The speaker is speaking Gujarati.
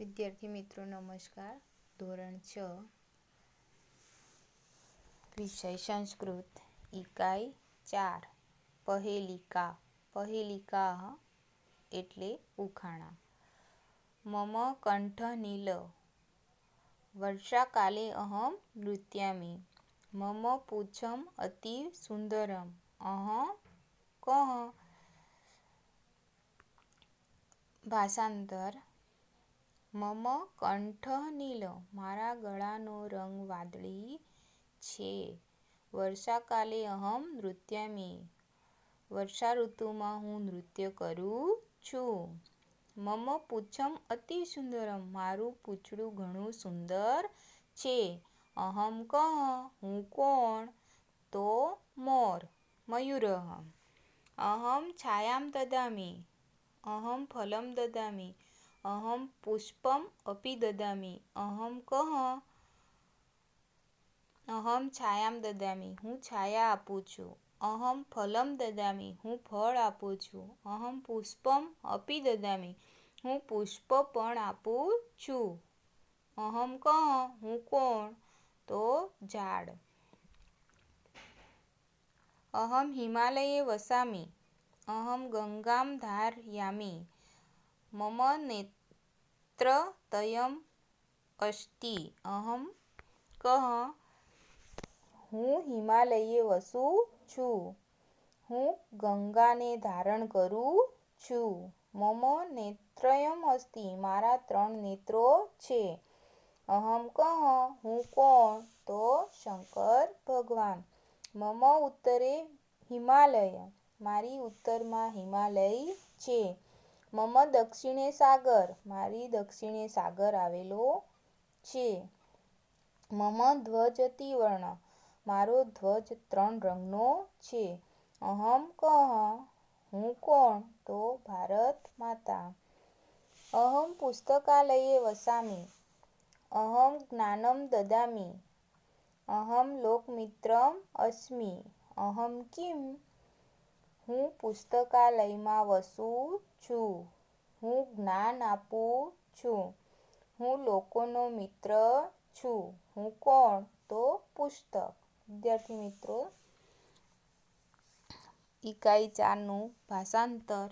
વિદ્યાર્થી મિત્રો નમસ્કાર ધોરણ છ વિષય સંસ્કૃત ઇકાઈ ચાર પહેલિકા પહેલિકા એટલે ઉખાણા મમ કંઠ નીલ વર્ષાકાલે અહમ નૃત્યામી મમ પૂછમ અતિ સુંદરમ અહ કહ ભાષાંતર મમ કંઠઃ નીલ મારા ગળાનો રંગ વાદળી છે વર્ષાકાલે અહમ નૃત્યામી વર્ષા ઋતુમાં હું નૃત્ય કરું છું મમ પૂછમ અતિ સુંદરમ મારું પૂછડું ઘણું સુંદર છે અહમ કહ હું કોણ તો મોર મયુર અહમ છાયામ દદામી અહમ ફલમ દદામી અહમ પુષ્પમ અપી દદામી અહમ કહ અહમ છાયામ દદામી હું છાયા આપું છું અહમ ફલમ દદામી હું ફળ આપું છું અહમ પુષ્પમ અપી દદામી હું પુષ્પ પણ આપું છું અહમ કહ હું કોણ તો ઝાડ અહમ હિમાલયે વસામી અહમ ગંગામ ધારયામી મમ મિત્ર તયમ અસ્તિ અહમ કહ હું હિમાલયે વસું છું હું ગંગાને ધારણ કરું છું મમ નેત્રયમ અસ્તિ મારા ત્રણ નેત્રો છે અહમ કહ હું કોણ તો શંકર ભગવાન મમ ઉત્તરે હિમાલય મારી ઉત્તરમાં હિમાલય છે મમ દક્ષિણે સાગર મારી દક્ષિણે સાગર આવેલો છે મમ ધ્વજ ત્રિવર્ણ મારો ધ્વજ ત્રણ રંગનો છે અહમ કહ હું કોણ તો ભારત માતા અહમ પુસ્તકાલયે વસામી અહમ જ્ઞાનમ દદામી અહમ લોકમિત્રમ અસ્મી અહમ કિમ હું પુસ્તકાલયમાં વસું છું હું જ્ઞાન આપું છું હું લોકોનો મિત્ર છું હું કોણ તો પુસ્તક વિદ્યાર્થી મિત્રો ઇકાઈ ચારનું ભાષાંતર